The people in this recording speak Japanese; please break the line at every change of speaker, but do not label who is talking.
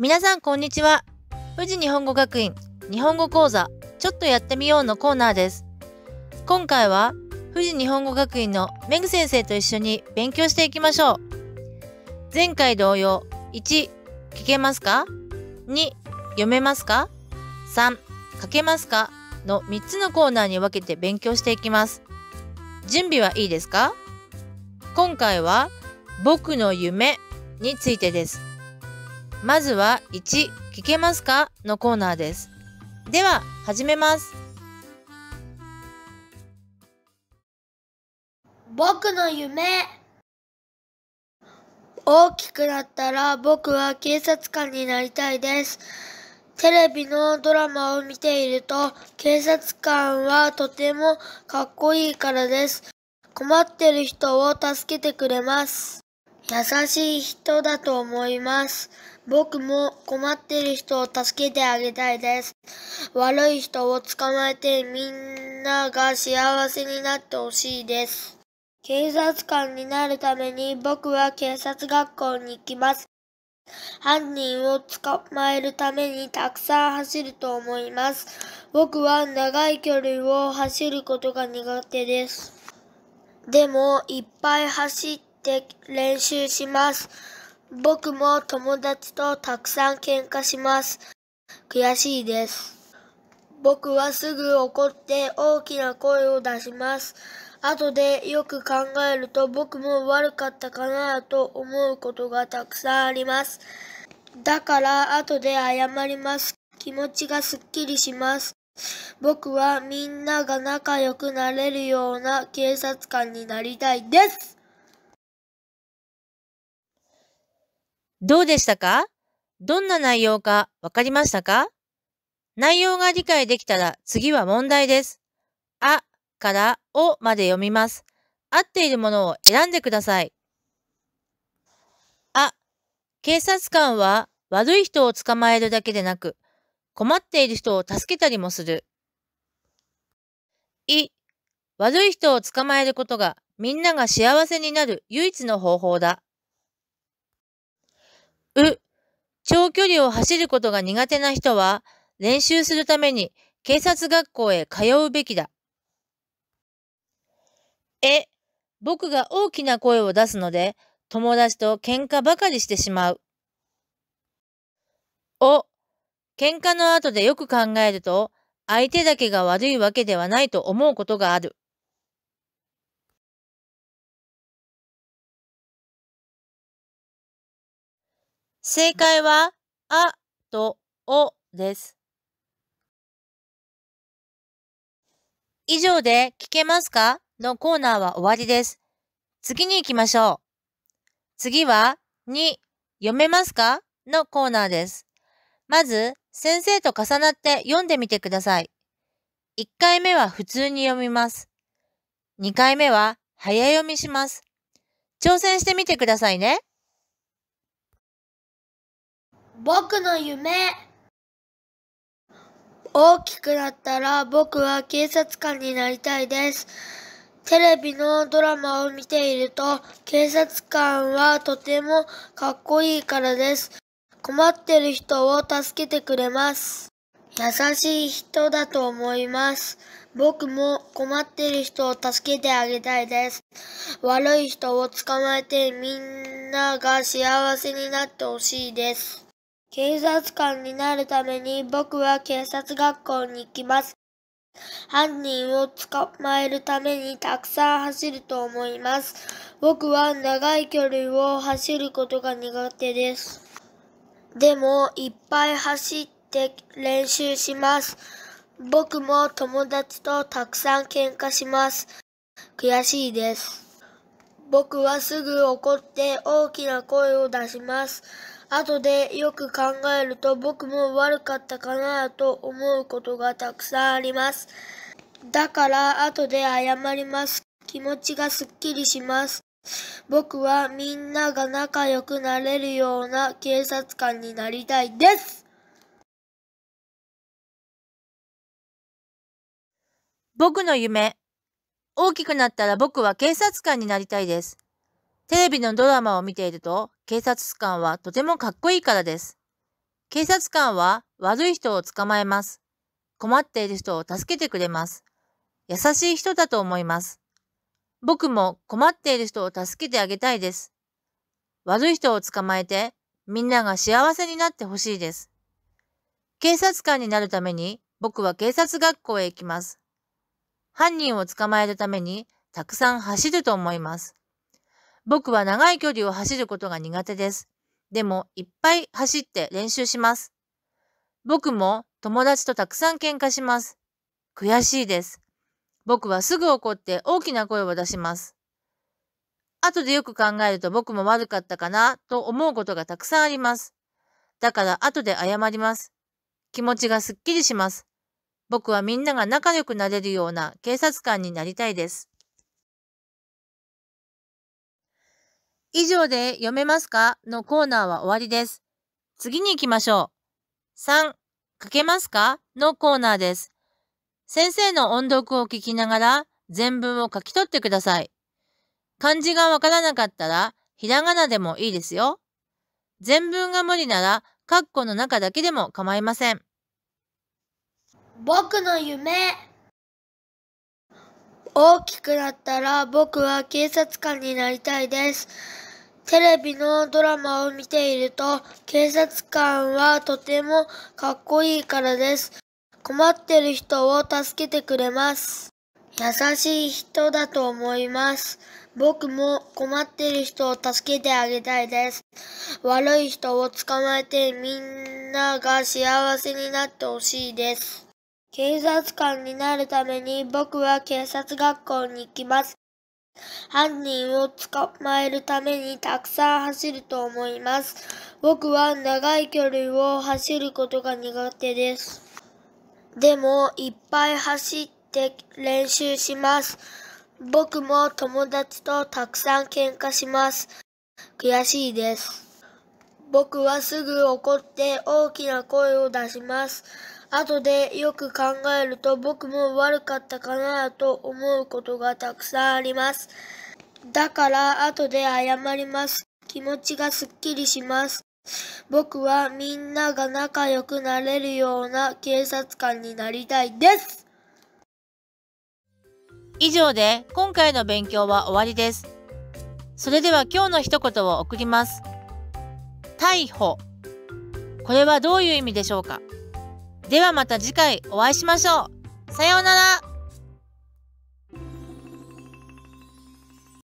皆さんこんにちは。富士日本語学院日本語講座ちょっとやってみようのコーナーです。今回は富士日本語学院のメグ先生と一緒に勉強していきましょう。前回同様、1、聞けますか ?2、読めますか ?3、書けますかの3つのコーナーに分けて勉強していきます。準備はいいですか今回は僕の夢についてです。まずは1聞けますかのコーナーです。では始めます。僕の夢
大きくなったら僕は警察官になりたいです。テレビのドラマを見ていると警察官はとてもかっこいいからです。困ってる人を助けてくれます。優しい人だと思います。僕も困ってる人を助けてあげたいです。悪い人を捕まえてみんなが幸せになってほしいです。警察官になるために僕は警察学校に行きます。犯人を捕まえるためにたくさん走ると思います。僕は長い距離を走ることが苦手です。でも、いっぱい走ってって練習します。僕も友達とたくさん喧嘩します。悔しいです。僕はすぐ怒って大きな声を出します。後でよく考えると僕も悪かったかなと思うことがたくさんあります。だから後で謝ります。気持ちがすっきりします。僕はみんなが仲良くなれるような警察官になりたいです
どうでしたかどんな内容かわかりましたか内容が理解できたら次は問題です。あからおまで読みます。合っているものを選んでください。あ、警察官は悪い人を捕まえるだけでなく、困っている人を助けたりもする。い、悪い人を捕まえることがみんなが幸せになる唯一の方法だ。う、長距離を走ることが苦手な人は、練習するために警察学校へ通うべきだ。え、僕が大きな声を出すので、友達と喧嘩ばかりしてしまう。お、喧嘩の後でよく考えると、相手だけが悪いわけではないと思うことがある。正解は、あとおです。以上で聞けますかのコーナーは終わりです。次に行きましょう。次は、2、読めますかのコーナーです。まず、先生と重なって読んでみてください。1回目は普通に読みます。2回目は早読みします。挑戦してみてくださいね。僕の夢
大きくなったら僕は警察官になりたいです。テレビのドラマを見ていると警察官はとてもかっこいいからです。困ってる人を助けてくれます。優しい人だと思います。僕も困ってる人を助けてあげたいです。悪い人を捕まえてみんなが幸せになってほしいです。警察官になるために僕は警察学校に行きます。犯人を捕まえるためにたくさん走ると思います。僕は長い距離を走ることが苦手です。でも、いっぱい走って練習します。僕も友達とたくさん喧嘩します。悔しいです。僕はすぐ怒って大きな声を出します。後でよく考えると僕も悪かったかなと思うことがたくさんあります。だから後で謝ります。気持ちがすっきりします。僕はみんなが仲良くなれるような警察官になりたいです
僕の夢大きくなったら僕は警察官になりたいです。テレビのドラマを見ていると警察官はとてもかっこいいからです。警察官は悪い人を捕まえます。困っている人を助けてくれます。優しい人だと思います。僕も困っている人を助けてあげたいです。悪い人を捕まえてみんなが幸せになってほしいです。警察官になるために僕は警察学校へ行きます。犯人を捕まえるためにたくさん走ると思います。僕は長い距離を走ることが苦手です。でも、いっぱい走って練習します。僕も友達とたくさん喧嘩します。悔しいです。僕はすぐ怒って大きな声を出します。後でよく考えると僕も悪かったかなと思うことがたくさんあります。だから後で謝ります。気持ちがすっきりします。僕はみんなが仲良くなれるような警察官になりたいです。以上で読めますかのコーナーは終わりです。次に行きましょう。3、書けますかのコーナーです。先生の音読を聞きながら全文を書き取ってください。漢字がわからなかったら、ひらがなでもいいですよ。全文が無理なら、カッコの中だけでも構いません。僕の夢
大きくなったら僕は警察官になりたいです。テレビのドラマを見ていると警察官はとてもかっこいいからです。困ってる人を助けてくれます。優しい人だと思います。僕も困ってる人を助けてあげたいです。悪い人を捕まえてみんなが幸せになってほしいです。警察官になるために僕は警察学校に行きます。犯人を捕まえるためにたくさん走ると思います。僕は長い距離を走ることが苦手です。でも、いっぱい走って練習します。僕も友達とたくさん喧嘩します。悔しいです。僕はすぐ怒って大きな声を出します。後でよく考えると僕も悪かったかなと思うことがたくさんあります。だから後で謝ります。気持ちがすっきりします。僕はみんなが仲良くなれるような警察官になりたいです
以上で今回の勉強は終わりです。それでは今日の一言を送ります。逮捕。これはどういう意味でしょうかではまた次回お会いしましょう。さようなら。